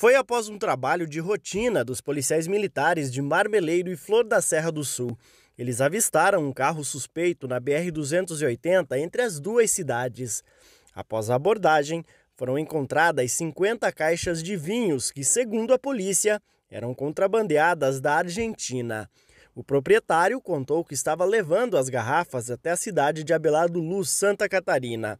Foi após um trabalho de rotina dos policiais militares de Marmeleiro e Flor da Serra do Sul. Eles avistaram um carro suspeito na BR-280 entre as duas cidades. Após a abordagem, foram encontradas 50 caixas de vinhos que, segundo a polícia, eram contrabandeadas da Argentina. O proprietário contou que estava levando as garrafas até a cidade de Abelardo Luz, Santa Catarina.